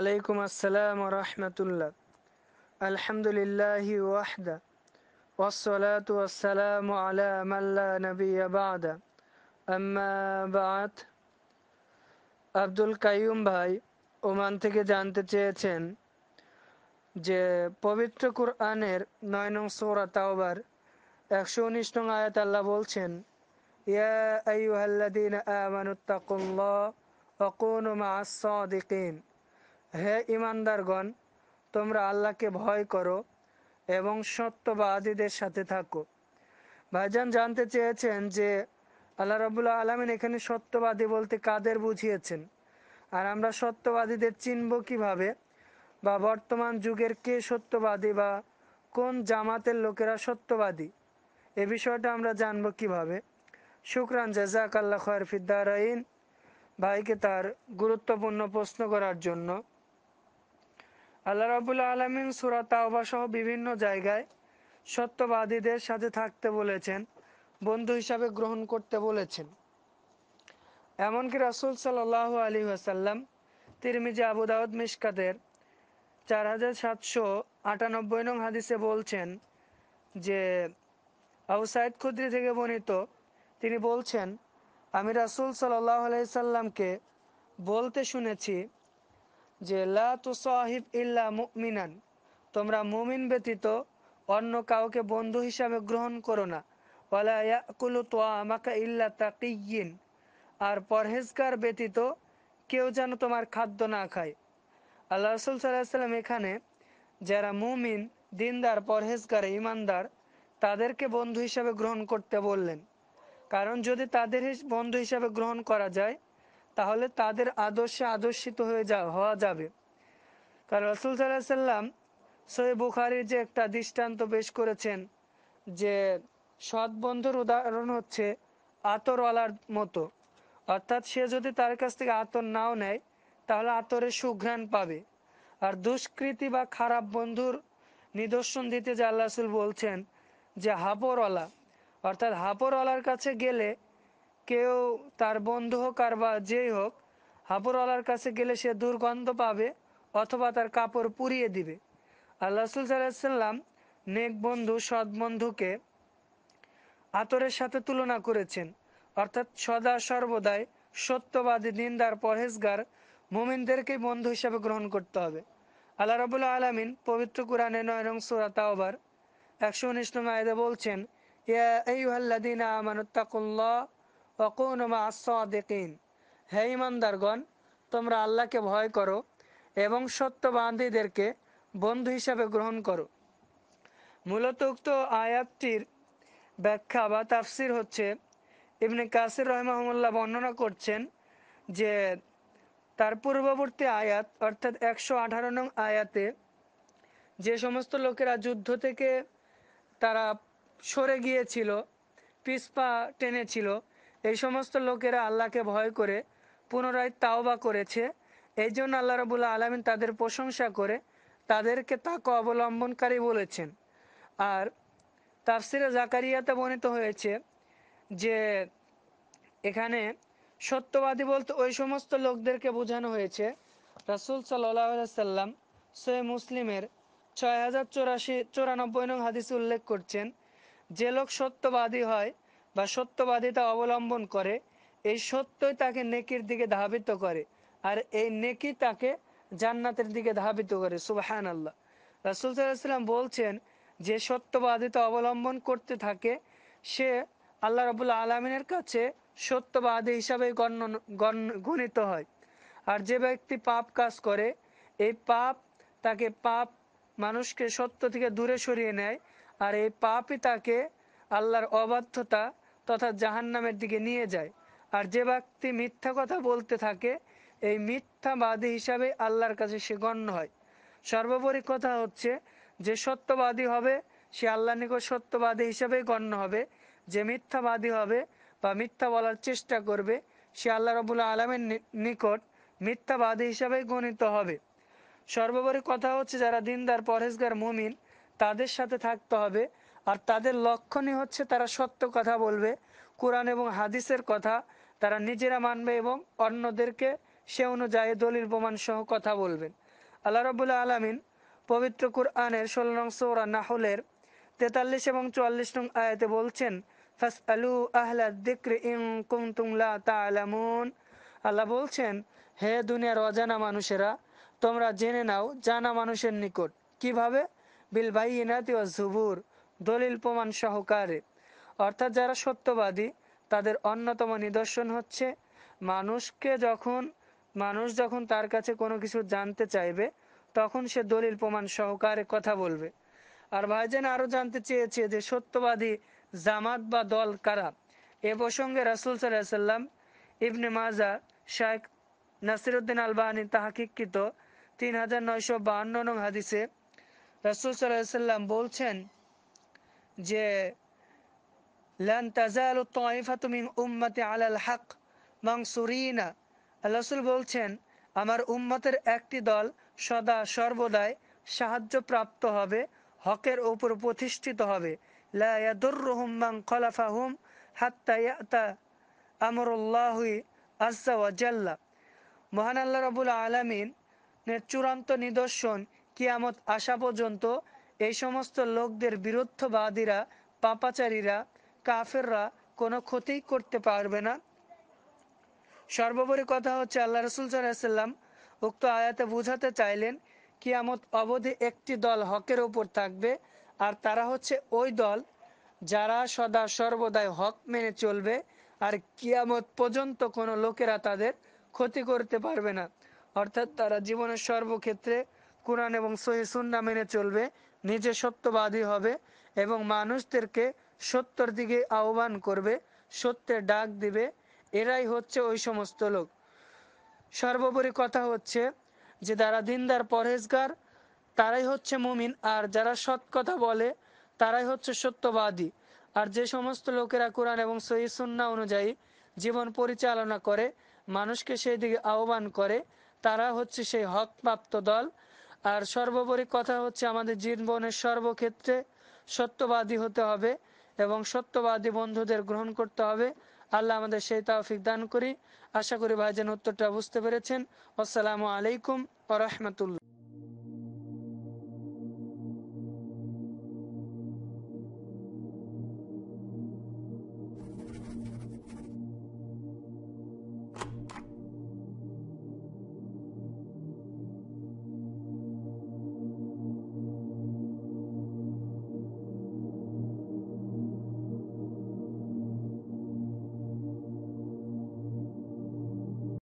والصلاة والسلام على من لا نبي بعد أما بعد থেকে জানতে চেয়েছেন যে পবিত্র কুরআনের নয় নং সৌরা তাওবার একশো উনিশ নং আয়াত আল্লাহ বলছেন ইয়া আইয়ুহাল্লাদিন আমানুত্তাকুল্লাহ অকুন মাস সাদিকিন হে ইমানদারগণ তোমরা আল্লাহকে ভয় করো এবং সত্যবাদীদের সাথে থাকো ভাইজান জানতে চেয়েছেন যে আল্লাহ রবুল্লা আলমিন এখানে সত্যবাদী বলতে কাদের বুঝিয়েছেন আর আমরা সত্যবাদীদের চিনব কিভাবে বা বর্তমান যুগের কে সত্যবাদী বা কোন জামাতের লোকেরা সত্যবাদী এ বিষয়টা আমরা জানব কিভাবে শুক্রান জাজাক আল্লাহ খয়ের ভাইকে তার গুরুত্বপূর্ণ প্রশ্ন করার জন্য আল্লাহ রাবুল আলমিন সুরা তাওবা সহ বিভিন্ন জায়গায় সত্যবাদীদের সাথে থাকতে বলেছেন বন্ধু হিসাবে গ্রহণ করতে বলেছেন এমনকি রাসুল সাল আলী আসাল্লাম তিরমিজি আবু দাউদ মিসকাতের চার হাজার সাতশো আটানব্বই নং হাদিসে বলছেন যে আবু সাইদ খুদ্রি থেকে বর্ণিত তিনি বলছেন আমি রাসুল সাল আলাইসাল্লামকে বলতে শুনেছি যে লাহিব সাহিব ইল্লা মুমিনান তোমরা মুমিন ব্যতীত অন্য কাউকে বন্ধু হিসাবে গ্রহণ করো না আমাকে ইল্লা তাকিয়িন আর পরহেজগার ব্যতীত কেউ যেন তোমার খাদ্য না খায় আল্লাহ রসুল সাল্লাম এখানে যারা মুমিন দিনদার পরহেজগার ইমানদার তাদেরকে বন্ধু হিসাবে গ্রহণ করতে বললেন কারণ যদি তাদের বন্ধু হিসাবে গ্রহণ করা যায় তাহলে তাদের আদর্শে আদর্শিত হয়ে যা হওয়া যাবে কারণ রসুল সাল্লাহ সাল্লাম সৈয় বুখারির যে একটা দৃষ্টান্ত পেশ করেছেন যে সৎ বন্ধুর উদাহরণ হচ্ছে আতরওয়ালার মতো অর্থাৎ সে যদি তার কাছ থেকে আতর নাও নেয় তাহলে আতরে সুঘ্রাণ পাবে আর দুষ্কৃতি বা খারাপ বন্ধুর নিদর্শন দিতে যে আল্লাহ বলছেন যে হাপরওয়ালা অর্থাৎ হাপরওয়ালার কাছে গেলে কেউ তার বন্ধু হোক আর বা যেই হোক হাবুরওয়ালার কাছে গেলে সে দুর্গন্ধ পাবে অথবা তার কাপড় পুড়িয়ে দিবে আল্লাহ রসুল সাল্লাম নেক বন্ধু সৎ বন্ধুকে আতরের সাথে তুলনা করেছেন অর্থাৎ সদা সর্বদাই সত্যবাদী দিনদার পরহেজগার মোমিনদেরকে বন্ধু হিসাবে গ্রহণ করতে হবে আল্লাহ রবুল্লা আলমিন পবিত্র কোরআনে নয় রং সুরা তাওবার একশো উনিশ নম্বর আয়দা বলছেন ইয়া এই আমানুত্তাকুল্লাহ অকৌনমা আসাদেকিন হে ইমানদারগণ তোমরা আল্লাহকে ভয় করো এবং সত্যবান্ধীদেরকে বন্ধু হিসাবে গ্রহণ করো মূলত উক্ত আয়াতটির ব্যাখ্যা বা তাফসির হচ্ছে ইবনে কাসির রহমাহমুল্লাহ বর্ণনা করছেন যে তার পূর্ববর্তী আয়াত অর্থাৎ একশো আঠারো নং আয়াতে যে সমস্ত লোকেরা যুদ্ধ থেকে তারা সরে গিয়েছিল পিসপা টেনেছিল এই সমস্ত লোকেরা আল্লাহকে ভয় করে পুনরায় তাওবা করেছে এই জন্য আল্লাহ রবুল্লা আলমিন তাদের প্রশংসা করে তাদেরকে তাক অবলম্বনকারী বলেছেন আর তাফসিরে জাকারিয়াতে বর্ণিত হয়েছে যে এখানে সত্যবাদী বলতে ওই সমস্ত লোকদেরকে বোঝানো হয়েছে রাসুল সাল্লাম সৈয় মুসলিমের ছয় হাজার চৌরাশি চৌরানব্বই নং হাদিস উল্লেখ করছেন যে লোক সত্যবাদী হয় বা সত্যবাদিতা অবলম্বন করে এই সত্যই তাকে নেকির দিকে ধাবিত করে আর এই নেকি তাকে জান্নাতের দিকে ধাবিত করে সুবাহান আল্লাহ রাসুল সাল্লাম বলছেন যে সত্যবাদিতা অবলম্বন করতে থাকে সে আল্লাহ রবুল্লা আলমিনের কাছে সত্যবাদী হিসাবে গণ্য গণিত হয় আর যে ব্যক্তি পাপ কাজ করে এই পাপ তাকে পাপ মানুষকে সত্য থেকে দূরে সরিয়ে নেয় আর এই পাপই তাকে আল্লাহর অবাধ্যতা তথা জাহান্নামের দিকে নিয়ে যায় আর যে ব্যক্তি মিথ্যা কথা বলতে থাকে এই মিথ্যাবাদী হিসাবে আল্লাহর কাছে সে গণ্য হয় সর্বোপরি কথা হচ্ছে যে সত্যবাদী হবে সে আল্লাহ নিকট সত্যবাদী হিসাবে গণ্য হবে যে মিথ্যাবাদী হবে বা মিথ্যা বলার চেষ্টা করবে সে আল্লাহ রবুল্লা আলমের নিকট মিথ্যাবাদী হিসাবে গণিত হবে সর্বোপরি কথা হচ্ছে যারা দিনদার পরেশগার মুমিন তাদের সাথে থাকতে হবে আর তাদের লক্ষণই হচ্ছে তারা সত্য কথা বলবে কোরআন এবং হাদিসের কথা তারা নিজেরা মানবে এবং অন্যদেরকে সে অনুযায়ী দলিল প্রমাণ সহ কথা বলবেন আল্লাহ রবুল্লা আলমিন পবিত্র কুরআনের ষোলো নং সৌরা নাহলের তেতাল্লিশ এবং চুয়াল্লিশ নং আয়াতে বলছেন আলু ইং আল্লাহ বলছেন হে দুনিয়ার অজানা মানুষেরা তোমরা জেনে নাও জানা মানুষের নিকট কিভাবে বিল বাইনাতি ও জুবুর দলিল প্রমাণ সহকারে অর্থাৎ যারা সত্যবাদী তাদের অন্যতম নিদর্শন হচ্ছে মানুষকে যখন মানুষ যখন তার কাছে কোনো কিছু জানতে চাইবে তখন সে দলিল প্রমাণ সহকারে কথা বলবে আর ভাইজেন আরও জানতে চেয়েছে যে সত্যবাদী জামাত বা দল কারা এ প্রসঙ্গে রাসুল সাল্লাহ সাল্লাম ইবনে মাজা শাহ নাসিরুদ্দিন আলবাহানি তাহাকিকৃত তিন হাজার নয়শো বাহান্ন নং হাদিসে রাসুল সাল্লাহ সাল্লাম বলছেন যে লান তাজালু মিন উম্মতি আলাল হক মাংসুরিনা রাসূল বলছেন আমার উম্মতের একটি দল সদা সর্বদাই সাহায্য প্রাপ্ত হবে হকের উপর প্রতিষ্ঠিত হবে লা ইয়াদুররুহুম মান হাত্তা ইয়াতা ওয়া জাল্লা মহান আল্লাহ রাব্বুল আলামিন চূড়ান্ত নিদর্শন কিয়ামত আসা পর্যন্ত এই সমস্ত লোকদের বিরুদ্ধবাদীরা পাপাচারীরা কাফেররা কোনো ক্ষতি করতে পারবে না সর্বোপরি কথা হচ্ছে আল্লাহ রসুল সাল্লাম উক্ত আয়াতে বুঝাতে চাইলেন কিয়ামত অবধি একটি দল হকের ওপর থাকবে আর তারা হচ্ছে ওই দল যারা সদা সর্বদায় হক মেনে চলবে আর কিয়ামত পর্যন্ত কোনো লোকেরা তাদের ক্ষতি করতে পারবে না অর্থাৎ তারা জীবনের সর্বক্ষেত্রে কোরআন এবং সহি সুন্না মেনে চলবে নিজে সত্যবাদী হবে এবং মানুষদেরকে সত্যর দিকে আহ্বান করবে সত্যের ডাক দিবে এরাই হচ্ছে ওই সমস্ত লোক সর্বোপরি কথা হচ্ছে যে যারা দিনদার পরহেজগার তারাই হচ্ছে মুমিন আর যারা সৎ কথা বলে তারাই হচ্ছে সত্যবাদী আর যে সমস্ত লোকেরা কোরআন এবং সহি সুন্না অনুযায়ী জীবন পরিচালনা করে মানুষকে সেই দিকে আহ্বান করে তারা হচ্ছে সেই হকপ্রাপ্ত দল আর সর্বোপরি কথা হচ্ছে আমাদের জীবনের সর্বক্ষেত্রে সত্যবাদী হতে হবে এবং সত্যবাদী বন্ধুদের গ্রহণ করতে হবে আল্লাহ আমাদের সেই তাওফিক দান করি আশা করি ভাইজান উত্তরটা বুঝতে পেরেছেন আসসালামু আলাইকুম ও রহমতুল্লা